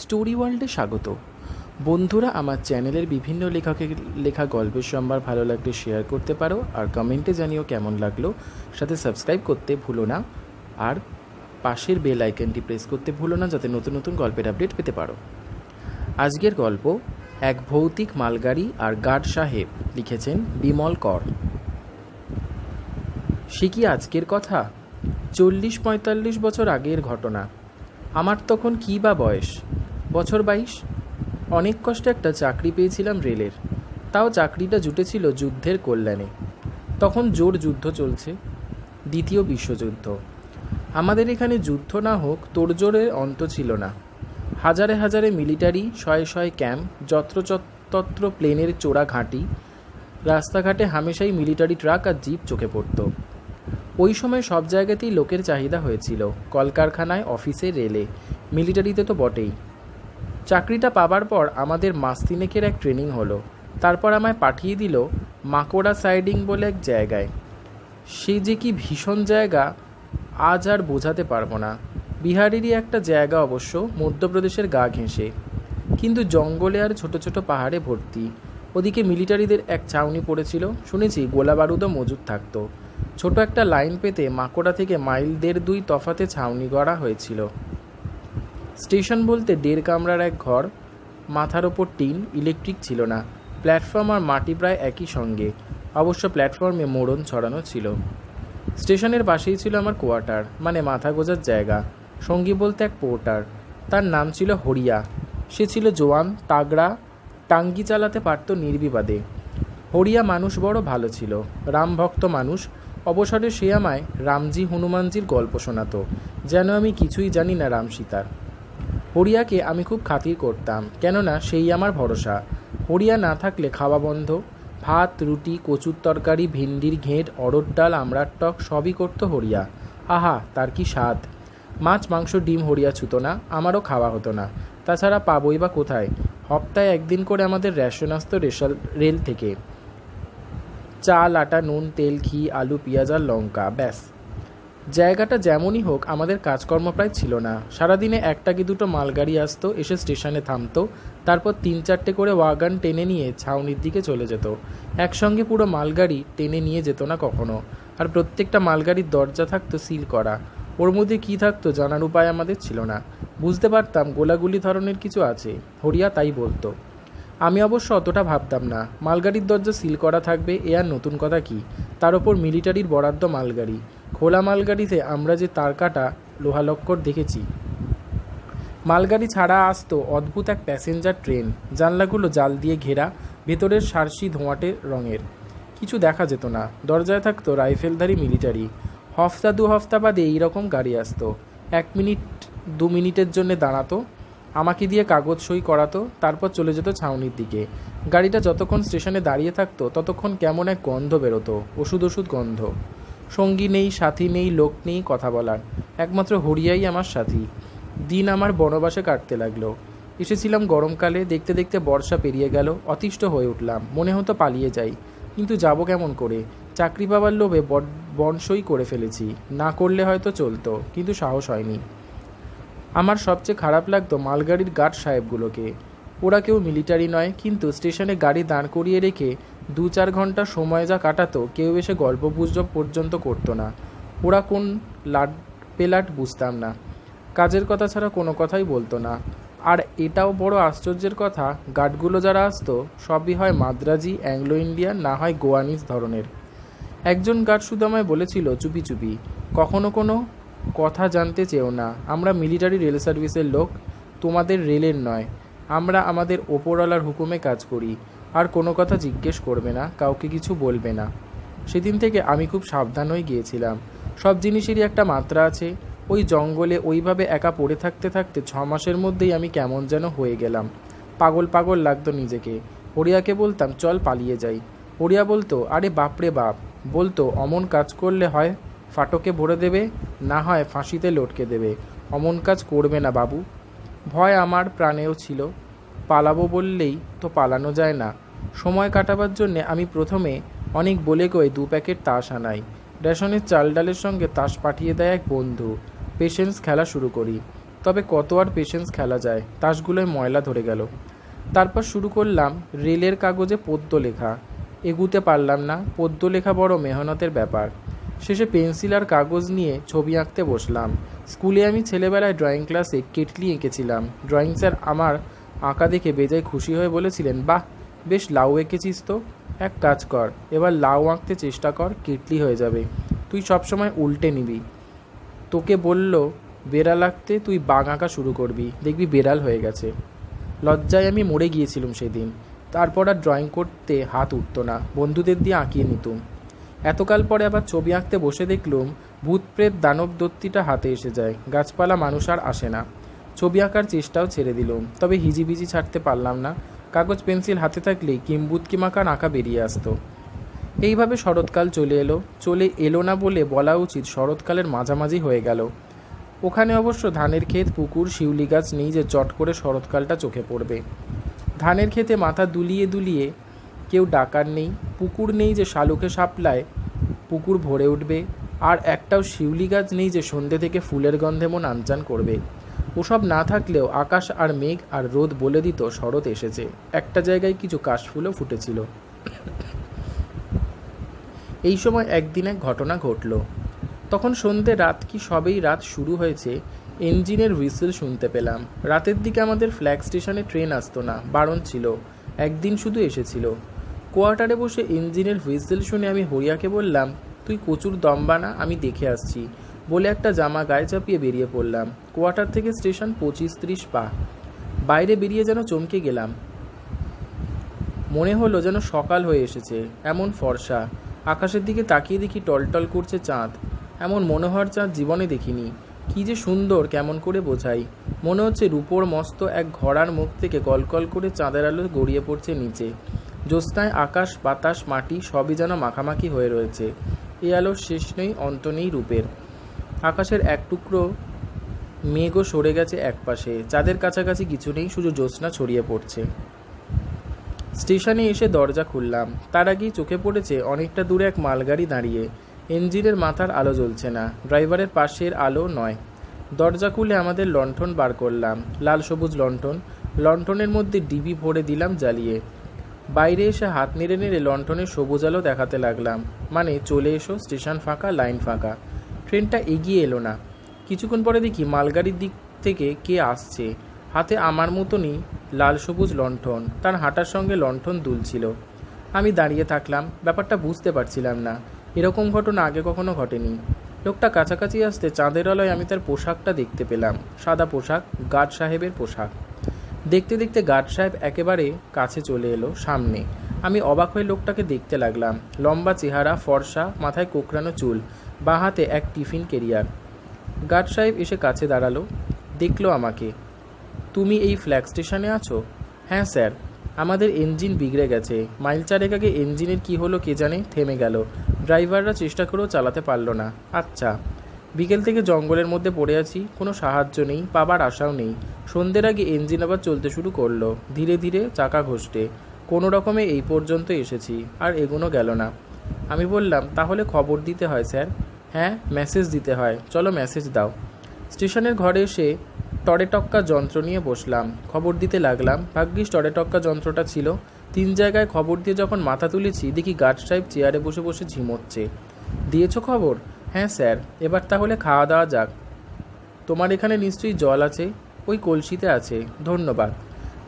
story ওয়ার্ল্ডে স্বাগত বন্ধুরা আমার চ্যানেলের বিভিন্ন লেখকের লেখা গল্পের সম্ভার ভালো লাগলে শেয়ার করতে পারো আর কমেন্টে জানিও কেমন লাগলো সাথে সাবস্ক্রাইব করতে ভুলো না আর পাশের বেল আইকনটি প্রেস করতে ভুলো না যাতে নতুন নতুন গল্পের আপডেট পেতে পারো আজকের গল্প এক ভৌতিক মালগাড়ি আর গার্ড সাহেব লিখেছেন বিমল কর সে কি আজকের কথা চল্লিশ পঁয়তাল্লিশ বছর আগের ঘটনা আমার তখন কী বা বয়স বছর বাইশ অনেক কষ্টে একটা চাকরি পেয়েছিলাম রেলের তাও চাকরিটা জুটেছিল যুদ্ধের কল্যাণে তখন জোর যুদ্ধ চলছে দ্বিতীয় বিশ্বযুদ্ধ আমাদের এখানে যুদ্ধ না হোক তোড়জোড়ের অন্ত ছিল না হাজারে হাজারে মিলিটারি শয়ে শয়ে ক্যাম্প যত্রচত্র প্লেনের চোরা ঘাঁটি রাস্তাঘাটে হামেশাই মিলিটারি ট্রাক আর জিপ চোখে পড়ত ওই সময় সব জায়গাতেই লোকের চাহিদা হয়েছিল কলকারখানায় অফিসে রেলে মিলিটারিতে তো বটেই চাকরিটা পাবার পর আমাদের মাস তিনেকের এক ট্রেনিং হলো তারপর আমায় পাঠিয়ে দিল মাকোড়া সাইডিং বলে এক জায়গায় সে যে কি ভীষণ জায়গা আজ আর বোঝাতে পারবো না বিহারেরই একটা জায়গা অবশ্য মধ্যপ্রদেশের গা ঘেঁষে কিন্তু জঙ্গলে আর ছোট ছোট পাহাড়ে ভর্তি ওদিকে মিলিটারিদের এক ছাউনি পড়েছিল শুনেছি গোলা বারুদও মজুদ থাকত ছোট একটা লাইন পেতে মাকোড়া থেকে মাইল দেড় দুই তফাতে ছাউনি গড়া হয়েছিল স্টেশন বলতে দেড় কামরার এক ঘর মাথার ওপর টিন ইলেকট্রিক ছিল না প্ল্যাটফর্ম আর মাটি প্রায় একই সঙ্গে অবশ্য প্ল্যাটফর্মে মোড়ন ছড়ানো ছিল স্টেশনের পাশেই ছিল আমার কোয়ার্টার মানে মাথা গোজার জায়গা সঙ্গী বলতে এক পোর্টার তার নাম ছিল হরিয়া সে ছিল জোয়ান তাগড়া টাঙ্গি চালাতে পারত নির্বিবাদে হরিয়া মানুষ বড় ভালো ছিল রামভক্ত মানুষ অবসরে সে আমায় রামজি হনুমানজির গল্প শোনাতো যেন আমি কিছুই জানি না রাম সীতার হরিয়াকে আমি খুব খাতির করতাম কেননা সেই আমার ভরসা হরিয়া না থাকলে খাওয়া বন্ধ ভাত রুটি কচুর তরকারি ভেন্ডির ঘেঁট অড়দ ডাল আমড়ার টক সবই করত হরিয়া আহা তার কি স্বাদ মাছ মাংস ডিম হরিয়া ছুতো না আমারও খাওয়া হতো না তাছাড়া পাবই বা কোথায় সপ্তাহে একদিন করে আমাদের রেশন আসতো রেশাল রেল থেকে চাল আটা নুন তেল ঘি আলু পেঁয়াজ আর লঙ্কা ব্যাস জায়গাটা যেমনই হোক আমাদের কাজকর্ম প্রায় ছিল না সারাদিনে একটা কি দুটো মালগাড়ি আসতো এসে স্টেশনে থামতো তারপর তিন চারটে করে ওয়াগান টেনে নিয়ে ছাউনির দিকে চলে যেত একসঙ্গে পুরো মালগাড়ি টেনে নিয়ে যেত না কখনো আর প্রত্যেকটা মালগাড়ির দরজা থাকতো সিল করা ওর মধ্যে কী থাকতো জানার উপায় আমাদের ছিল না বুঝতে পারতাম গোলাগুলি ধরনের কিছু আছে হরিয়া তাই বলতো আমি অবশ্য অতটা ভাবতাম না মালগাড়ির দরজা সিল করা থাকবে এ আর নতুন কথা কি তার ওপর মিলিটারির বরাদ্দ মালগাড়ি খোলা মালগাড়িতে আমরা যে তারকাটা লোহালক্কর দেখেছি মালগাড়ি ছাড়া আসতো অদ্ভুত এক প্যাসেঞ্জার ট্রেন জানলাগুলো জাল দিয়ে ঘেরা ভেতরের সারসি ধোঁয়াটে রঙের কিছু দেখা যেত না দরজায় থাকতো রাইফেলধারী মিলিটারি হফতা দু হফতা বাদে এইরকম গাড়ি আসতো এক মিনিট দু মিনিটের জন্য দাঁড়াতো আমাকে দিয়ে কাগজ সই করাতো তারপর চলে যেত ছাউনির দিকে গাড়িটা যতক্ষণ স্টেশনে দাঁড়িয়ে থাকতো ততক্ষণ কেমন এক গন্ধ বেরোতো ওষুধ ওষুধ গন্ধ সঙ্গী নেই সাথী নেই লোক নেই কথা বলার একমাত্র হরিয়াই আমার সাথী দিন আমার বনবাসে কাটতে লাগলো এসেছিলাম গরমকালে দেখতে দেখতে বর্ষা পেরিয়ে গেল অতিষ্ঠ হয়ে উঠলাম মনে হতো পালিয়ে যাই কিন্তু যাব কেমন করে চাকরি পাবার লোভে বনসই করে ফেলেছি না করলে হয়তো চলতো কিন্তু সাহস হয়নি আমার সবচেয়ে খারাপ লাগতো মালগাড়ির গার্ড সাহেবগুলোকে ওরা কেউ মিলিটারি নয় কিন্তু স্টেশনে গাড়ি দাঁড় করিয়ে রেখে দু চার ঘন্টা সময় যা কাটাতো কেউ এসে গল্প বুঝব পর্যন্ত করতো না ওরা কোন লাট পেলাট বুঝতাম না কাজের কথা ছাড়া কোনো কথাই বলতো না আর এটাও বড় আশ্চর্যের কথা গার্ডগুলো যারা আসতো সবই হয় মাদ্রাজি অ্যাংলো ইন্ডিয়ান না হয় গোয়ানিজ ধরনের একজন গার্ড শুধু আমায় বলেছিল চুপি চুপি কখনো কোনো কথা জানতে চেও না আমরা মিলিটারি রেল সার্ভিসের লোক তোমাদের রেলের নয় আমরা আমাদের ওপরওয়ালার হুকুমে কাজ করি আর কোনো কথা জিজ্ঞেস করবে না কাউকে কিছু বলবে না সেদিন থেকে আমি খুব সাবধান হয়ে গিয়েছিলাম সব জিনিসেরই একটা মাত্রা আছে ওই জঙ্গলে ওইভাবে একা পড়ে থাকতে থাকতে ছ মাসের মধ্যেই আমি কেমন যেন হয়ে গেলাম পাগল পাগল লাগতো নিজেকে হরিয়াকে বলতাম চল পালিয়ে যাই হরিয়া বলতো আরে বাপরে বাপ বলতো অমন কাজ করলে হয় ফাটকে ভরে দেবে না হয় ফাঁসিতে লটকে দেবে অমন কাজ করবে না বাবু ভয় আমার প্রাণেও ছিল পালাবো বললেই তো পালানো যায় না সময় কাটাবার জন্যে আমি প্রথমে অনেক বলে গয়ে দু প্যাকেট তাস আনাই রেশনের চাল ডালের সঙ্গে তাস পাঠিয়ে দেয় এক বন্ধু পেশেন্স খেলা শুরু করি তবে কত আর পেশেন্স খেলা যায় তাসগুলোয় ময়লা ধরে গেল তারপর শুরু করলাম রেলের কাগজে পদ্য লেখা এগুতে পারলাম না পদ্য লেখা বড় মেহনতের ব্যাপার শেষে পেন্সিল আর কাগজ নিয়ে ছবি আঁকতে বসলাম স্কুলে আমি ছেলেবেলায় ড্রয়িং ক্লাসে কেটলি এঁকেছিলাম ড্রয়িং স্যার আমার আঁকা দেখে বেজায় খুশি হয়ে বলেছিলেন বাহ বেশ লাউ এঁকেছিস তো এক কাজ কর এবার লাউ আঁকতে চেষ্টা কর কেটলি হয়ে যাবে তুই সবসময় উল্টে নিবি তোকে বলল বেড়াল আঁকতে তুই বাঘ আঁকা শুরু করবি দেখবি বেড়াল হয়ে গেছে লজ্জায় আমি মরে গিয়েছিলাম সেদিন তারপর আর ড্রয়িং করতে হাত উঠত না বন্ধুদের দিয়ে আঁকিয়ে নিতুম এতকাল পরে আবার ছবি আঁকতে বসে দেখলুম ভূত প্রেত দানব দত্তিটা হাতে এসে যায় গাছপালা মানুষ আর আসে না ছবি আঁকার চেষ্টাও ছেড়ে দিল তবে হিজিবিজি ছাড়তে পারলাম না কাগজ পেন্সিল হাতে থাকলে কিম্বুত কিমাকার আঁকা বেরিয়ে আসতো এইভাবে শরৎকাল চলে এলো চলে এলো না বলে বলা উচিত শরৎকালের মাঝামাঝি হয়ে গেল ওখানে অবশ্য ধানের ক্ষেত পুকুর শিউলি গাছ নেই যে চট করে শরৎকালটা চোখে পড়বে ধানের ক্ষেতে মাথা দুলিয়ে দুলিয়ে কেউ ডাকার নেই পুকুর নেই যে শালুকে সাপলায় পুকুর ভরে উঠবে আর একটাও শিউলি গাছ নেই যে সন্ধ্যে থেকে ফুলের গন্ধে মন আনচান করবে ওসব না থাকলেও আকাশ আর মেঘ আর রোদ বলে দিত শরৎ এসেছে একটা জায়গায় কিছু কাশফুলও ফুটেছিল এই সময় একদিন এক ঘটনা ঘটল তখন সন্ধে রাত কি সবেই রাত শুরু হয়েছে ইঞ্জিনের হুইসেল শুনতে পেলাম রাতের দিকে আমাদের ফ্ল্যাগ স্টেশনে ট্রেন আসতো না বারণ ছিল একদিন শুধু এসেছিল কোয়ার্টারে বসে ইঞ্জিনের হুইসেল শুনে আমি হরিয়াকে বললাম তুই কচুর না আমি দেখে আসছি বলে একটা জামা গায়ে চাপিয়ে বেরিয়ে পড়লাম কোয়ার্টার থেকে স্টেশন পঁচিশ ত্রিশ পা বাইরে বেরিয়ে যেন চমকে গেলাম মনে হলো যেন সকাল হয়ে এসেছে এমন ফর্সা আকাশের দিকে তাকিয়ে দেখি টলটল করছে চাঁদ এমন মনোহর চাঁদ জীবনে দেখিনি কি যে সুন্দর কেমন করে বোঝাই মনে হচ্ছে রূপোর মস্ত এক ঘোড়ার মুখ থেকে কলকল করে চাঁদের আলো গড়িয়ে পড়ছে নিচে জ্যোৎস্নায় আকাশ বাতাস মাটি সবই যেন মাখামাখি হয়ে রয়েছে এ আলোর শেষ নেই অন্ত নেই রূপের আকাশের এক টুকরো মেঘও সরে গেছে একপাশে চাঁদের কাছাকাছি কিছু নেই শুধু জ্যোৎস্না ছড়িয়ে পড়ছে স্টেশনে এসে দরজা খুললাম তার আগেই চোখে পড়েছে অনেকটা দূরে এক মালগাড়ি দাঁড়িয়ে ইঞ্জিনের মাথার আলো জ্বলছে না ড্রাইভারের পাশের আলো নয় দরজা খুলে আমাদের লণ্ঠন বার করলাম লাল সবুজ লণ্ঠন লণ্ঠনের মধ্যে ডিবি ভরে দিলাম জ্বালিয়ে বাইরে এসে হাত নেড়ে নেড়ে লণ্ঠনের সবুজ আলো দেখাতে লাগলাম মানে চলে এসো স্টেশন ফাঁকা লাইন ফাঁকা ট্রেনটা এগিয়ে এলো না কিছুক্ষণ পরে দেখি মালগাড়ির দিক থেকে কে আসছে হাতে আমার মতনই লাল সবুজ লণ্ঠন তার হাঁটার সঙ্গে লণ্ঠন দুলছিল আমি দাঁড়িয়ে থাকলাম ব্যাপারটা বুঝতে পারছিলাম না এরকম ঘটনা আগে কখনো ঘটেনি লোকটা কাছাকাছি আসতে চাঁদের আলোয় আমি তার পোশাকটা দেখতে পেলাম সাদা পোশাক গার্ড সাহেবের পোশাক দেখতে দেখতে গার্ড সাহেব একেবারে কাছে চলে এলো সামনে আমি অবাক হয়ে লোকটাকে দেখতে লাগলাম লম্বা চেহারা ফর্সা মাথায় কোকড়ানো চুল বা হাতে এক টিফিন কেরিয়ার গার্ড সাহেব এসে কাছে দাঁড়ালো দেখলো আমাকে তুমি এই ফ্ল্যাগ স্টেশনে আছো হ্যাঁ স্যার আমাদের ইঞ্জিন বিগড়ে গেছে মাইল চারেক আগে ইঞ্জিনের কি হলো কে জানে থেমে গেল ড্রাইভাররা চেষ্টা করেও চালাতে পারলো না আচ্ছা বিকেল থেকে জঙ্গলের মধ্যে পড়ে আছি কোনো সাহায্য নেই পাবার আশাও নেই সন্ধ্যের আগে ইঞ্জিন আবার চলতে শুরু করলো ধীরে ধীরে চাকা ঘষটে কোনো রকমে এই পর্যন্ত এসেছি আর এগোনো গেল না আমি বললাম তাহলে খবর দিতে হয় স্যার হ্যাঁ মেসেজ দিতে হয় চলো মেসেজ দাও স্টেশনের ঘরে এসে টরেটক্কা যন্ত্র নিয়ে বসলাম খবর দিতে লাগলাম ভাগ্যিস টরেটক্কা যন্ত্রটা ছিল তিন জায়গায় খবর দিয়ে যখন মাথা তুলেছি দেখি গার্ড সাহেব চেয়ারে বসে বসে ঝিমোচ্ছে দিয়েছ খবর হ্যাঁ স্যার এবার তাহলে খাওয়া দাওয়া যাক তোমার এখানে নিশ্চয়ই জল আছে ওই কলসিতে আছে ধন্যবাদ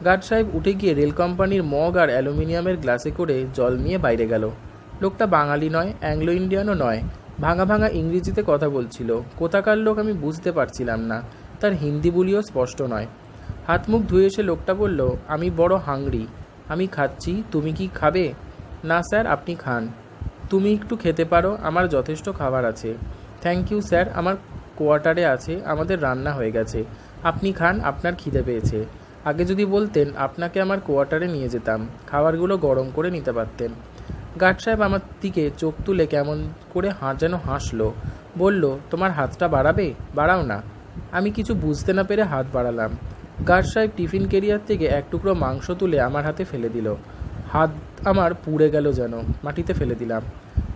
গার্ড সাহেব উঠে গিয়ে রেল কোম্পানির মগ আর অ্যালুমিনিয়ামের গ্লাসে করে জল নিয়ে বাইরে গেল লোকটা বাঙালি নয় অ্যাংলো ইন্ডিয়ানও নয় ভাঙা ভাঙা ইংরেজিতে কথা বলছিল কোথাকার লোক আমি বুঝতে পারছিলাম না তার হিন্দি বলিও স্পষ্ট নয় হাত মুখ ধুয়ে এসে লোকটা বলল আমি বড় হাংরি আমি খাচ্ছি তুমি কি খাবে না স্যার আপনি খান তুমি একটু খেতে পারো আমার যথেষ্ট খাবার আছে থ্যাংক ইউ স্যার আমার কোয়ার্টারে আছে আমাদের রান্না হয়ে গেছে আপনি খান আপনার খিদে পেয়েছে আগে যদি বলতেন আপনাকে আমার কোয়ার্টারে নিয়ে যেতাম খাবারগুলো গরম করে নিতে পারতেন গার্ড সাহেব আমার দিকে চোখ তুলে কেমন করে হাঁ যেন হাসলো বলল তোমার হাতটা বাড়াবে বাড়াও না আমি কিছু বুঝতে না পেরে হাত বাড়ালাম গার্ড সাহেব টিফিন কেরিয়ার থেকে এক টুকরো মাংস তুলে আমার হাতে ফেলে দিল হাত আমার পুড়ে গেল যেন মাটিতে ফেলে দিলাম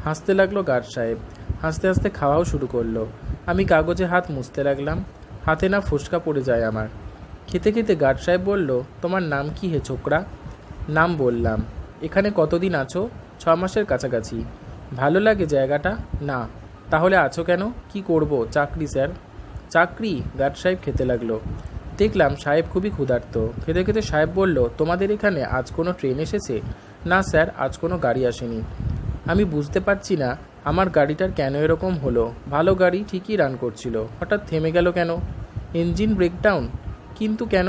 হাসতে লাগলো গার্ড সাহেব হাসতে হাসতে খাওয়াও শুরু করলো আমি কাগজে হাত মুছতে লাগলাম হাতে না ফুসকা পড়ে যায় আমার খেতে খেতে গার্ড সাহেব বলল তোমার নাম কি হে ছোকরা নাম বললাম এখানে কতদিন আছো ছ মাসের কাছাকাছি ভালো লাগে জায়গাটা না তাহলে আছো কেন কি করব চাকরি স্যার চাকরি গার্ড সাহেব খেতে লাগলো দেখলাম সাহেব খুবই ক্ষুধার্ত খেতে খেতে সাহেব বলল তোমাদের এখানে আজ কোনো ট্রেন এসেছে না স্যার আজ কোনো গাড়ি আসেনি আমি বুঝতে পারছি না আমার গাড়িটার কেন এরকম হলো ভালো গাড়ি ঠিকই রান করছিল হঠাৎ থেমে গেল কেন ইঞ্জিন ব্রেকডাউন কিন্তু কেন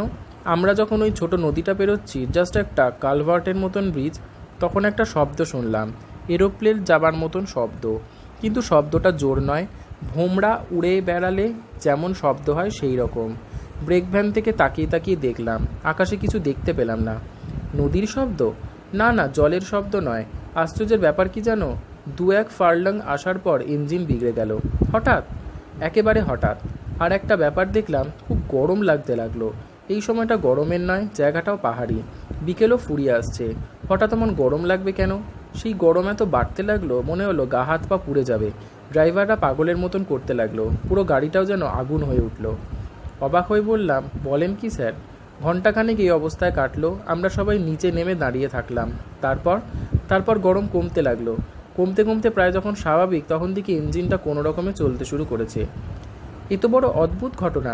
আমরা যখন ওই ছোট নদীটা পেরোচ্ছি জাস্ট একটা কালভার্টের মতন ব্রিজ তখন একটা শব্দ শুনলাম এরোপ্লেন যাবার মতন শব্দ কিন্তু শব্দটা জোর নয় ভোমরা উড়ে বেড়ালে যেমন শব্দ হয় সেই রকম ব্রেক ভ্যান থেকে তাকিয়ে তাকিয়ে দেখলাম আকাশে কিছু দেখতে পেলাম না নদীর শব্দ না না জলের শব্দ নয় আশ্চর্যের ব্যাপার কি জানো দু এক ফার্লং আসার পর ইঞ্জিন বিগড়ে গেল হঠাৎ একেবারে হঠাৎ আর একটা ব্যাপার দেখলাম খুব গরম লাগতে লাগলো এই সময়টা গরমের নয় জায়গাটাও পাহাড়ি বিকেলও ফুরিয়ে আসছে হঠাৎ এমন গরম লাগবে কেন সেই গরম এত বাড়তে লাগলো মনে হলো গা হাত পা পুড়ে যাবে ড্রাইভাররা পাগলের মতন করতে লাগলো পুরো গাড়িটাও যেন আগুন হয়ে উঠল অবাক হয়ে বললাম বলেন কি স্যার ঘণ্টাখানেক এই অবস্থায় কাটলো আমরা সবাই নিচে নেমে দাঁড়িয়ে থাকলাম তারপর তারপর গরম কমতে লাগলো কমতে কমতে প্রায় যখন স্বাভাবিক তখন দিকে ইঞ্জিনটা কোনো রকমে চলতে শুরু করেছে এত বড় অদ্ভুত ঘটনা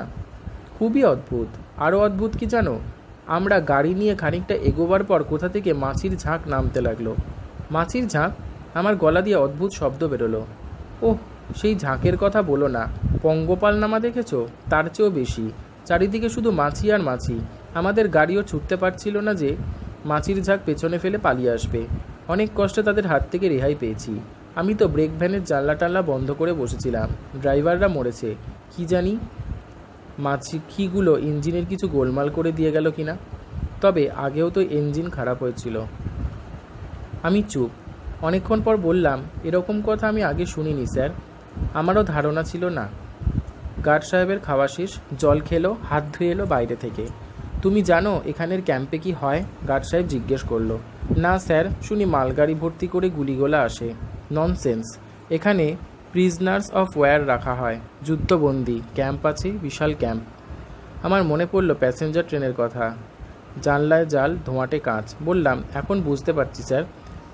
খুবই অদ্ভুত আরও অদ্ভুত কি জানো আমরা গাড়ি নিয়ে খানিকটা এগোবার পর কোথা থেকে মাছির ঝাঁক নামতে লাগলো মাছির ঝাঁক আমার গলা দিয়ে অদ্ভুত শব্দ বেরোলো ওহ সেই ঝাঁকের কথা বলো না পঙ্গপাল নামা দেখেছো তার চেয়েও বেশি চারিদিকে শুধু মাছি আর মাছি আমাদের গাড়িও ছুটতে পারছিল না যে মাছির ঝাঁক পেছনে ফেলে পালিয়ে আসবে অনেক কষ্টে তাদের হাত থেকে রেহাই পেয়েছি আমি তো ব্রেক ভ্যানের জানলা টানলা বন্ধ করে বসেছিলাম ড্রাইভাররা মরেছে কি জানি মাছিকিগুলো ইঞ্জিনের কিছু গোলমাল করে দিয়ে গেল কিনা তবে আগেও তো ইঞ্জিন খারাপ হয়েছিল আমি চুপ অনেকক্ষণ পর বললাম এরকম কথা আমি আগে শুনিনি স্যার আমারও ধারণা ছিল না গার্ড সাহেবের খাওয়া শেষ জল খেলো হাত ধুয়ে এলো বাইরে থেকে তুমি জানো এখানের ক্যাম্পে কি হয় গার্ড সাহেব জিজ্ঞেস করলো না স্যার শুনি মালগাড়ি ভর্তি করে গুলিগোলা আসে ননসেন্স এখানে প্রিজনার্স অফ ওয়ার রাখা হয় যুদ্ধবন্দি ক্যাম্প আছে বিশাল ক্যাম্প আমার মনে পড়ল প্যাসেঞ্জার ট্রেনের কথা জানলায় জাল ধোঁয়াটে কাঁচ বললাম এখন বুঝতে পারছি স্যার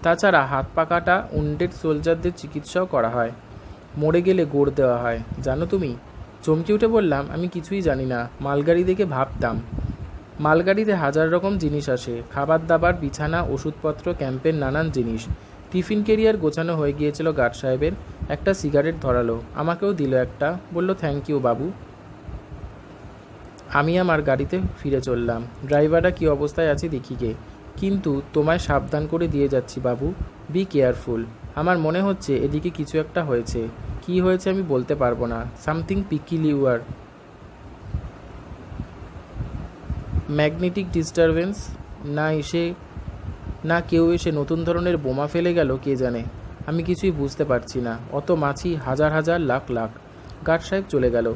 তাছাড়া হাত পাকাটা উন্ডেড সোলজারদের চিকিৎসাও করা হয় মরে গেলে গোড় দেওয়া হয় জানো তুমি চমকে উঠে বললাম আমি কিছুই জানি না মালগাড়ি দেখে ভাবতাম মালগাড়িতে হাজার রকম জিনিস আসে খাবার দাবার বিছানা ওষুধপত্র ক্যাম্পের নানান জিনিস টিফিন কেরিয়ার গোছানো হয়ে গিয়েছিল গার্ড সাহেবের একটা সিগারেট ধরালো আমাকেও দিল একটা বলল থ্যাংক ইউ বাবু আমি আমার গাড়িতে ফিরে চললাম ড্রাইভারটা কী অবস্থায় আছে গে কিন্তু তোমায় সাবধান করে দিয়ে যাচ্ছি বাবু বি কেয়ারফুল আমার মনে হচ্ছে এদিকে কিছু একটা হয়েছে কি হয়েছে আমি বলতে পারবো না সামথিং পিকিলিউয়ার ম্যাগনেটিক ডিস্টারবেন্স না এসে না কেউ এসে নতুন ধরনের বোমা ফেলে গেল কে জানে আমি কিছুই বুঝতে পারছি না অত মাছি হাজার হাজার লাখ লাখ গার্ড সাহেব চলে গেল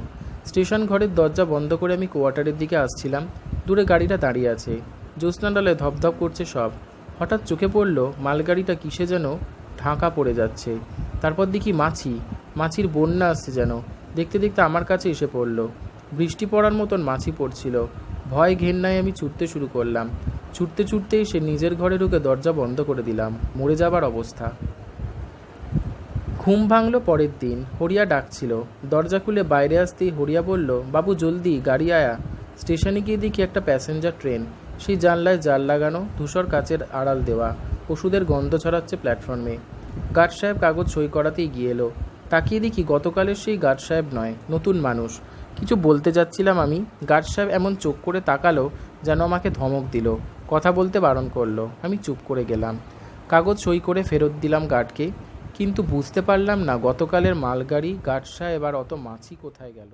স্টেশন ঘরের দরজা বন্ধ করে আমি কোয়ার্টারের দিকে আসছিলাম দূরে গাড়িটা দাঁড়িয়ে আছে জ্যোৎস্নাডালে ধপধপ করছে সব হঠাৎ চোখে পড়ল মালগাড়িটা কিসে যেন ঢাকা পড়ে যাচ্ছে তারপর দেখি মাছি মাছির বন্যা আসছে যেন দেখতে দেখতে আমার কাছে এসে পড়ল বৃষ্টি পড়ার মতন মাছি পড়ছিল ভয় ঘেন্নায় আমি ছুটতে শুরু করলাম ছুটতে ছুটতে এসে নিজের ঘরে ঢুকে দরজা বন্ধ করে দিলাম মরে যাবার অবস্থা ঘুম ভাঙল পরের দিন হরিয়া ডাকছিল দরজা খুলে বাইরে আসতেই হরিয়া বলল বাবু জলদি গাড়ি আয়া স্টেশনে গিয়ে দেখি একটা প্যাসেঞ্জার ট্রেন সেই জানলায় জাল লাগানো ধূসর কাচের আড়াল দেওয়া ওষুধের গন্ধ ছড়াচ্ছে প্ল্যাটফর্মে গার্ড সাহেব কাগজ সই করাতেই গিয়ে এলো তাকিয়ে দেখি গতকালের সেই গার্ড সাহেব নয় নতুন মানুষ কিছু বলতে যাচ্ছিলাম আমি গার্ড সাহেব এমন চোখ করে তাকালো যেন আমাকে ধমক দিল কথা বলতে বারণ করলো আমি চুপ করে গেলাম কাগজ সই করে ফেরত দিলাম গার্ডকে কিন্তু বুঝতে পারলাম না গতকালের মালগাড়ি গাটসা এবার অত মাছি কোথায় গেল